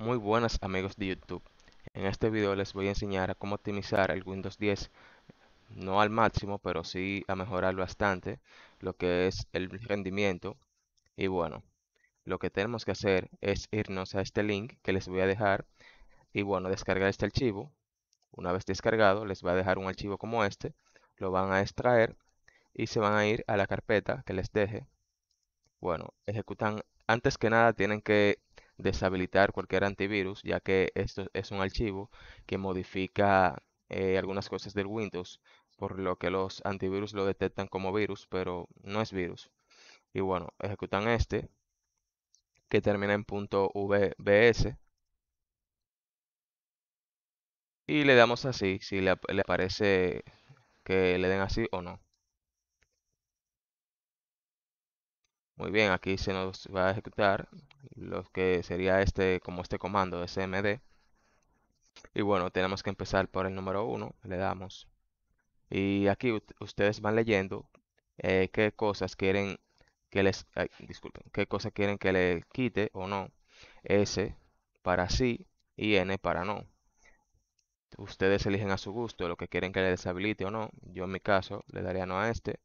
Muy buenas amigos de YouTube, en este video les voy a enseñar a cómo optimizar el Windows 10, no al máximo, pero sí a mejorar bastante lo que es el rendimiento. Y bueno, lo que tenemos que hacer es irnos a este link que les voy a dejar y bueno, descargar este archivo. Una vez descargado les va a dejar un archivo como este, lo van a extraer y se van a ir a la carpeta que les deje. Bueno, ejecutan, antes que nada tienen que deshabilitar cualquier antivirus, ya que esto es un archivo que modifica eh, algunas cosas del Windows, por lo que los antivirus lo detectan como virus, pero no es virus. Y bueno, ejecutan este, que termina en .vbs. Y le damos así, si le, parece que le den así o no. Muy bien, aquí se nos va a ejecutar lo que sería este como este comando smd. Y bueno, tenemos que empezar por el número 1, le damos. Y aquí ustedes van leyendo eh, qué cosas quieren que les disculpen, qué cosas quieren que le quite o no. S para sí y N para no. Ustedes eligen a su gusto lo que quieren que le deshabilite o no. Yo en mi caso le daría no a este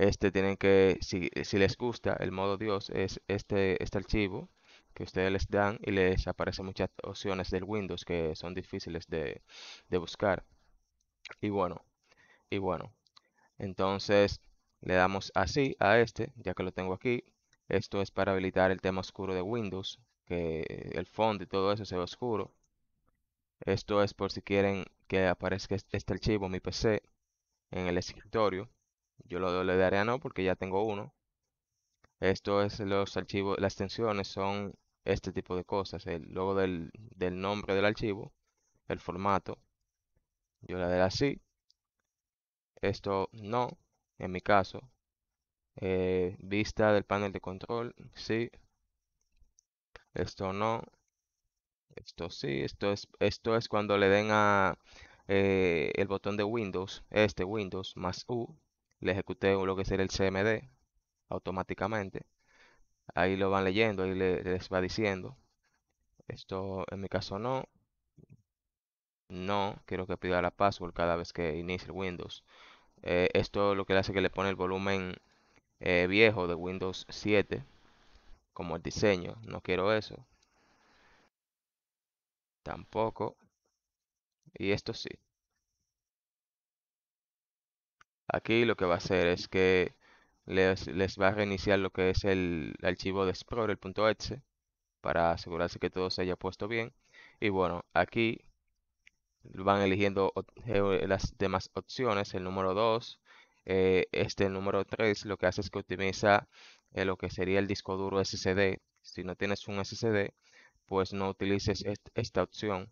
este tienen que, si, les gusta el modo Dios, es este, este archivo que ustedes les dan y les aparecen muchas opciones del Windows que son difíciles de, de buscar. Y bueno, y bueno, entonces le damos así a este, ya que lo tengo aquí. Esto es para habilitar el tema oscuro de Windows, que el fondo y todo eso se oscuro. Esto es por si quieren que aparezca este archivo en mi PC en el escritorio. Yo lo, le daré a no porque ya tengo uno. Esto es los archivos, las extensiones son este tipo de cosas. El logo del, nombre del archivo, el formato. Yo le daré sí. Esto no, en mi caso. Eh, vista del panel de control, sí. Esto no. Esto sí. Esto es, esto es cuando le den a eh, el botón de Windows, este Windows más U, le ejecuté lo que es el CMD automáticamente. Ahí lo van leyendo, ahí les va diciendo. Esto en mi caso no. No, quiero que pida la password cada vez que inicie Windows. Eh, esto lo que le hace que le pone el volumen eh, viejo de Windows 7 como el diseño. No quiero eso. Tampoco. Y esto sí. Aquí lo que va a hacer es que les, va a reiniciar lo que es el archivo de Explorer, para asegurarse que todo se haya puesto bien. Y bueno, aquí van eligiendo eh, las demás opciones, el número 2, eh, este el número 3 lo que hace es que optimiza eh, lo que sería el disco duro SSD. Si no tienes un SSD, pues no utilices esta opción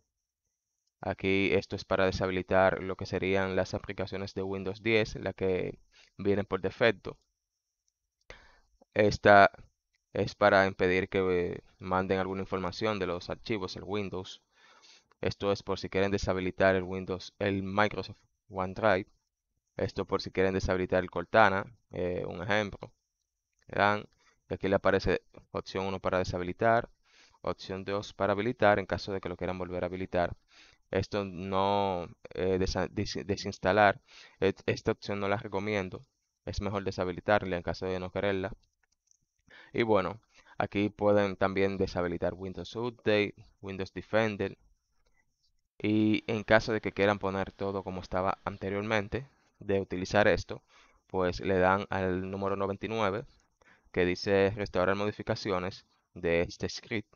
Aquí esto es para deshabilitar lo que serían las aplicaciones de Windows 10, las que vienen por defecto. Esta es para impedir que eh, manden alguna información de los archivos, el Windows. Esto es por si quieren deshabilitar el Windows, el Microsoft OneDrive. Esto por si quieren deshabilitar el Cortana, eh, un ejemplo. aquí le aparece opción 1 para deshabilitar, opción 2 para habilitar en caso de que lo quieran volver a habilitar esto no eh, desinstalar. E-, esta opción no la recomiendo. Es mejor deshabilitarla en caso de no quererla. Y bueno, aquí pueden también deshabilitar Windows Update, Windows Defender. Y en caso de que quieran poner todo como estaba anteriormente, de utilizar esto, pues le dan al número 99 que dice restaurar modificaciones de este script.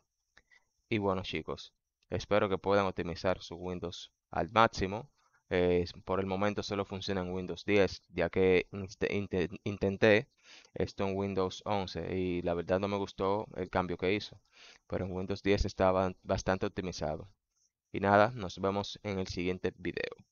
Y bueno chicos, Espero que puedan optimizar su Windows al máximo. Eh, por el momento solo funciona en Windows 10, ya que intenté esto en Windows 11 y la verdad no me gustó el cambio que hizo. Pero en Windows 10 estaba bastante optimizado. Y nada, nos vemos en el siguiente video.